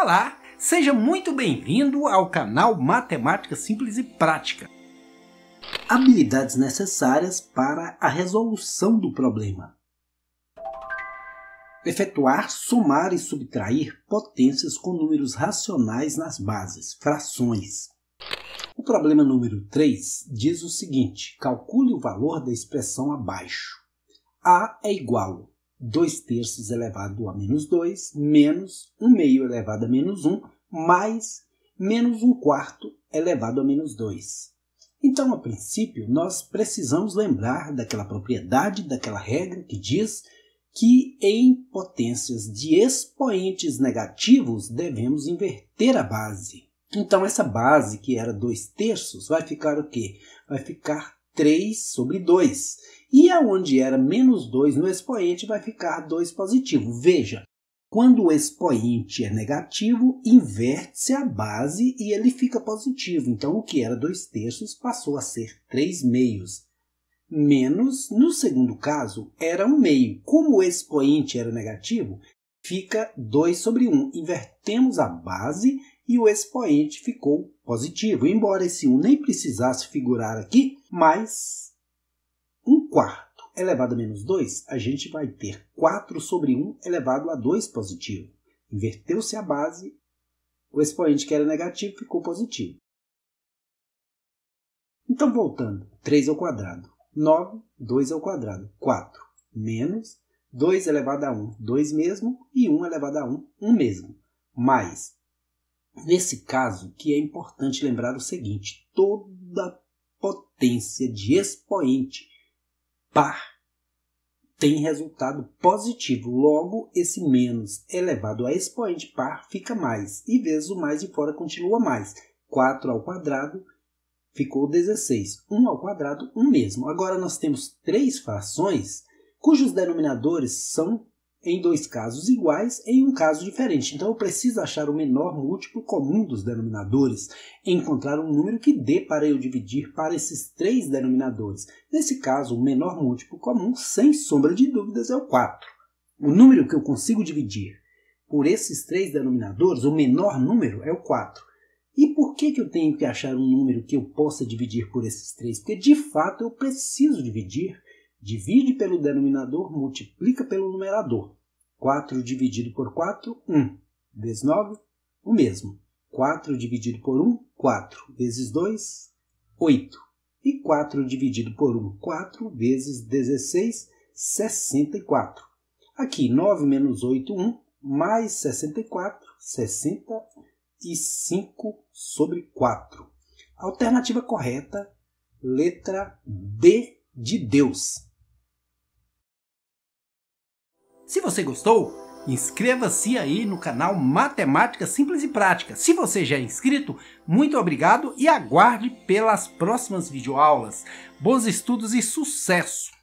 Olá, seja muito bem-vindo ao canal Matemática Simples e Prática. Habilidades necessárias para a resolução do problema. Efetuar, somar e subtrair potências com números racionais nas bases, frações. O problema número 3 diz o seguinte, calcule o valor da expressão abaixo. A é igual 2 terços elevado a menos 2, menos 1 meio elevado a menos 1, mais menos 1 quarto elevado a menos 2. Então, a princípio, nós precisamos lembrar daquela propriedade, daquela regra que diz que em potências de expoentes negativos devemos inverter a base. Então, essa base, que era 2 terços, vai ficar o quê? Vai ficar 3 sobre 2. E aonde era menos 2 no expoente vai ficar 2 positivo. Veja, quando o expoente é negativo, inverte-se a base e ele fica positivo. Então, o que era 2 terços passou a ser 3 meios. Menos, no segundo caso, era 1 um meio. Como o expoente era negativo, fica 2 sobre 1. Invertemos a base e o expoente ficou positivo, embora esse 1 nem precisasse figurar aqui, mas 1 quarto elevado a menos 2, a gente vai ter 4 sobre 1 elevado a 2 positivo. Inverteu-se a base, o expoente que era negativo ficou positivo. Então, voltando, 3 ao quadrado, 9, 2 ao quadrado, 4, menos 2 elevado a 1, 2 mesmo, e 1 elevado a 1, 1 mesmo, mais Nesse caso, que é importante lembrar o seguinte: toda potência de expoente par tem resultado positivo, logo esse menos elevado a expoente par fica mais, e vezes o mais de fora continua mais. 4 ao quadrado ficou 16. 1 ao quadrado, 1 mesmo. Agora nós temos três frações cujos denominadores são em dois casos iguais em um caso diferente. Então eu preciso achar o menor múltiplo comum dos denominadores, encontrar um número que dê para eu dividir para esses três denominadores. Nesse caso, o menor múltiplo comum, sem sombra de dúvidas, é o 4. O número que eu consigo dividir por esses três denominadores, o menor número é o 4. E por que, que eu tenho que achar um número que eu possa dividir por esses três? Porque de fato eu preciso dividir Divide pelo denominador, multiplica pelo numerador. 4 dividido por 4, 1. Vezes 9, o mesmo. 4 dividido por 1, 4. Vezes 2, 8. E 4 dividido por 1, 4. Vezes 16, 64. Aqui, 9 menos 8, 1. Mais 64, 65 sobre 4. Alternativa correta, letra D de Deus. Se você gostou, inscreva-se aí no canal Matemática Simples e Prática. Se você já é inscrito, muito obrigado e aguarde pelas próximas videoaulas. Bons estudos e sucesso!